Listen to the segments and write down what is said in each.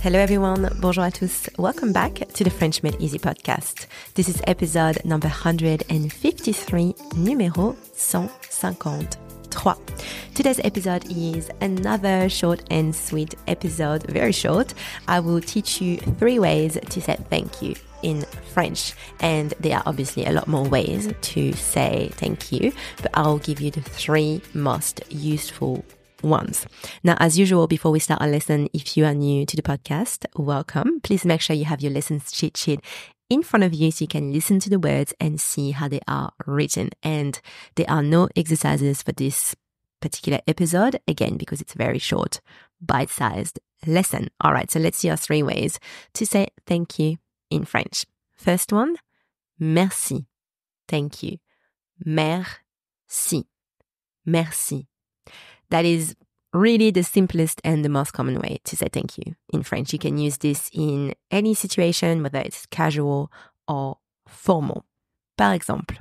Hello everyone, bonjour à tous. Welcome back to the French Made Easy podcast. This is episode number 153, numéro 153. Today's episode is another short and sweet episode, very short. I will teach you three ways to say thank you in French. And there are obviously a lot more ways to say thank you, but I'll give you the three most useful once. Now, as usual, before we start our lesson, if you are new to the podcast, welcome. Please make sure you have your lessons cheat sheet in front of you so you can listen to the words and see how they are written. And there are no exercises for this particular episode, again, because it's very short, bite sized lesson. All right, so let's see our three ways to say thank you in French. First one, merci. Thank you. Merci. Merci. That is really the simplest and the most common way to say thank you in French. You can use this in any situation, whether it's casual or formal. Par exemple,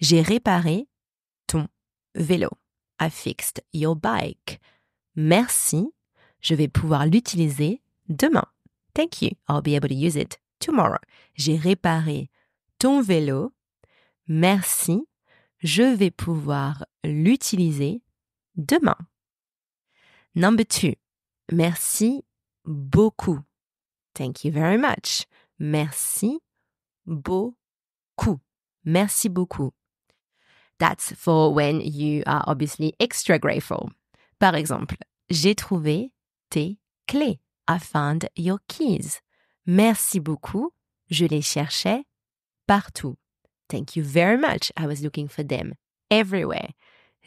j'ai réparé ton vélo. I fixed your bike. Merci, je vais pouvoir l'utiliser demain. Thank you, I'll be able to use it tomorrow. J'ai réparé ton vélo. Merci, je vais pouvoir l'utiliser demain. Number two, merci beaucoup. Thank you very much. Merci beaucoup. Merci beaucoup. That's for when you are obviously extra grateful. Par exemple, j'ai trouvé tes clés. I found your keys. Merci beaucoup. Je les cherchais partout. Thank you very much. I was looking for them everywhere.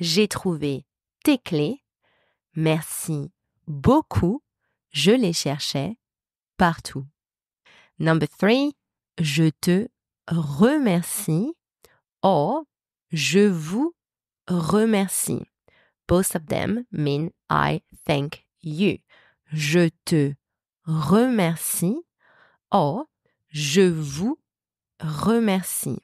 J'ai trouvé tes clés. Merci beaucoup. Je les cherchais partout. Number three, je te remercie or je vous remercie. Both of them mean I thank you. Je te remercie or je vous remercie.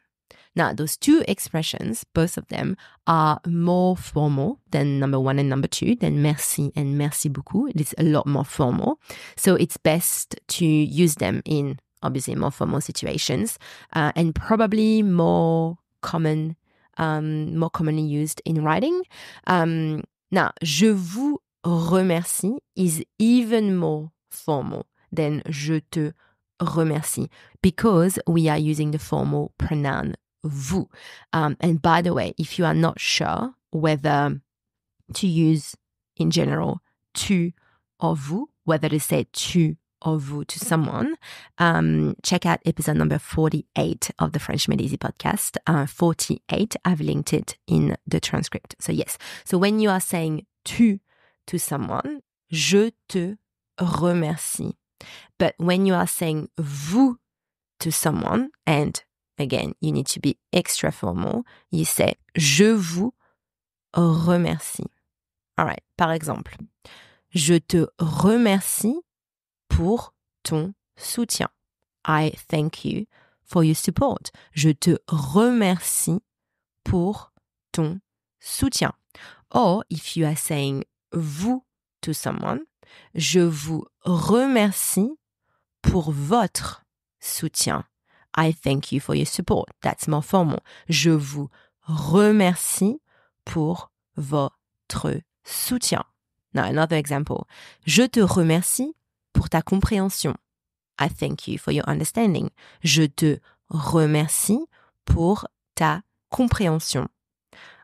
Now, those two expressions, both of them, are more formal than number one and number two, than merci and merci beaucoup. It is a lot more formal. So it's best to use them in obviously more formal situations uh, and probably more common, um, more commonly used in writing. Um, now, je vous remercie is even more formal than je te remercie because we are using the formal pronoun vous. Um, and by the way, if you are not sure whether to use in general tu or vous, whether to say tu or vous to someone, um, check out episode number 48 of the French Made Easy podcast. Uh, 48, I've linked it in the transcript. So, yes. So, when you are saying tu to someone, je te remercie. But when you are saying vous to someone and Again, you need to be extra formal. You say je vous remercie. All right. Par exemple, je te remercie pour ton soutien. I thank you for your support. Je te remercie pour ton soutien. Or, if you are saying vous to someone, je vous remercie pour votre soutien. I thank you for your support. That's more formal. Je vous remercie pour votre soutien. Now, another example. Je te remercie pour ta compréhension. I thank you for your understanding. Je te remercie pour ta compréhension.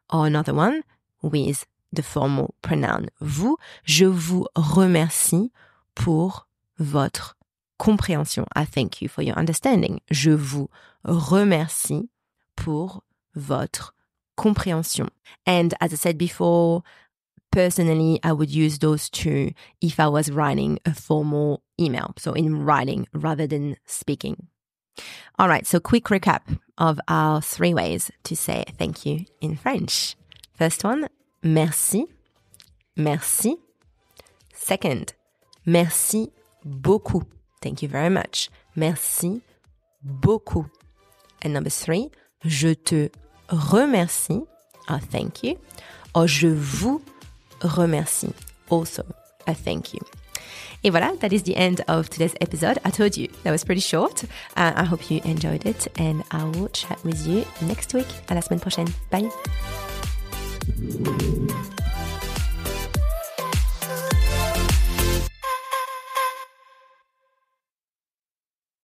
Or another one with the formal pronoun vous. Je vous remercie pour votre compréhension. I thank you for your understanding. Je vous remercie pour votre compréhension. And as I said before, personally, I would use those two if I was writing a formal email. So in writing rather than speaking. All right. So quick recap of our three ways to say thank you in French. First one, merci. Merci. Second, merci beaucoup. Thank you very much. Merci beaucoup. And number three, je te remercie. I thank you. Or oh, je vous remercie. Also, I thank you. Et voilà, that is the end of today's episode. I told you that was pretty short. Uh, I hope you enjoyed it, and I will chat with you next week. À la semaine prochaine. Bye.